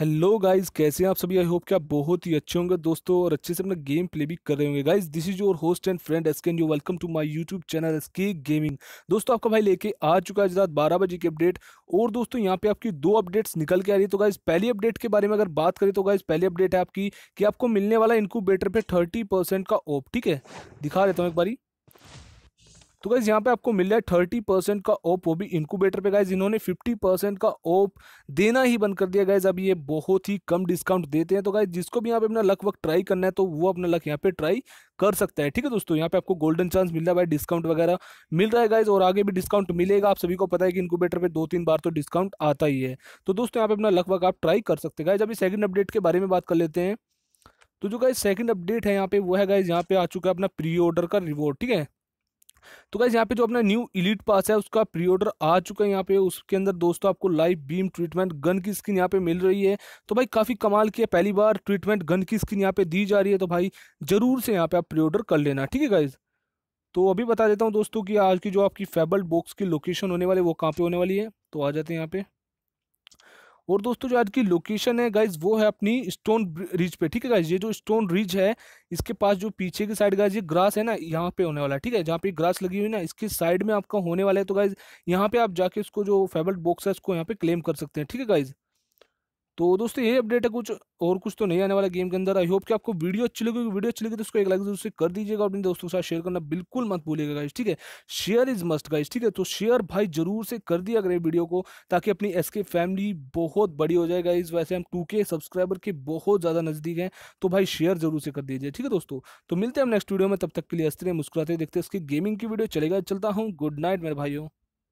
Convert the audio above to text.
hello guys कैसे हैं आप सभी आई होप कि आप बहुत ही अच्छे होंगे दोस्तों और अच्छे से अपना गेम प्ले भी कर रहे होंगे guys this is your host and friend S K you welcome to my YouTube channel S K gaming दोस्तों आपका भाई लेके आ चुका है रात बारह बजे की अपडेट और दोस्तों यहाँ पे आपकी दो अपडेट्स निकल के आ रही है तो गाइज पहली अपडेट के बारे में अगर बात करें तो गाइज पहली अपडेट है आपकी कि आपको मिलने वाला इनकूबेटर पर थर्टी का ऑफ ठीक है दिखा देता हूँ एक बारी तो गाइज यहाँ पे आपको मिल रहा है थर्टी परसेंट का ओप वो भी इंक्यूबेटर पे गाइज इन्होंने फिफ्टी परसेंट का ओप देना ही बंद कर दिया गाइज अब ये बहुत ही कम डिस्काउंट देते हैं तो गाइज जिसको भी यहाँ पे अपना लक वक ट्राई करना है तो वो अपना लक यहाँ पे ट्राई कर सकता है ठीक है दोस्तों यहाँ पे आपको गोल्डन चांस मिल रहा है भाई डिस्काउंट वगैरह मिल रहा है गाइज और आगे भी डिस्काउंट मिलेगा आप सभी को पता है कि इंक्यूबेटर पे दो तीन बार तो डिस्काउंट आता ही है तो दोस्तों यहाँ पे अपना लक वक आप ट्राई कर सकते गाइज अभी सेकंड अपडेट के बारे में बात कर लेते हैं तो जो गाइज सेकंड अपडेट है यहाँ पे वो है गाइज यहाँ पे आ चुका है अपना प्री ऑर्डर का रिवॉर्ड ठीक है तो गाइज यहाँ पे जो अपना न्यू इलीट पास है उसका प्री ऑर्डर आ चुका है यहाँ पे उसके अंदर दोस्तों आपको लाइव बीम ट्रीटमेंट गन की स्किन यहाँ पे मिल रही है तो भाई काफ़ी कमाल की है पहली बार ट्रीटमेंट गन की स्किन यहाँ पे दी जा रही है तो भाई ज़रूर से यहाँ पे आप प्री ऑर्डर कर लेना ठीक है गाइज़ तो अभी बता देता हूँ दोस्तों की आज की जो आपकी फेबल बॉक्स की लोकेशन होने वाली है वो कहाँ पे होने वाली है तो आ जाते हैं यहाँ पे और दोस्तों जो आज की लोकेशन है गाइज वो है अपनी स्टोन रिज पे ठीक है गाइज ये जो स्टोन रिज है इसके पास जो पीछे की साइड गाइज ये ग्रास है ना यहाँ पे होने वाला है ठीक है जहाँ पे ग्रास लगी हुई ना इसके साइड में आपका होने वाला है तो गाइज यहाँ पे आप जाके इसको जो फेवरेट बॉक्स है इसको यहाँ पे क्लेम कर सकते हैं ठीक है गाइज़ तो दोस्तों ये अपडेट है कुछ और कुछ तो नहीं आने वाला गेम के अंदर आई होप कि आपको वीडियो अच्छी लगी वीडियो अच्छी लगी तो उसको एक लाइक जरूर से कर दीजिएगा अपने दोस्तों के साथ शेयर करना बिल्कुल मत भूलिएगा गाइज ठीक है शेयर इज मस्ट गाइज ठीक है तो शेयर भाई जरूर से कर दिया करें वीडियो को ताकि अपनी एस के फैमिली बहुत बड़ी हो जाए गाइज वैसे हम टू के सब्सक्राइबर के बहुत ज़्यादा नज़दीक हैं तो भाई शेयर जरूर से कर दीजिए ठीक है दोस्तों तो मिलते हैं हम नेक्स्ट वीडियो में तब तक के लिए हंसते मुस्कुराते देखते उसकी गेमिंग की वीडियो चलेगा चलता हूँ गुड नाइट मेरे भाइयों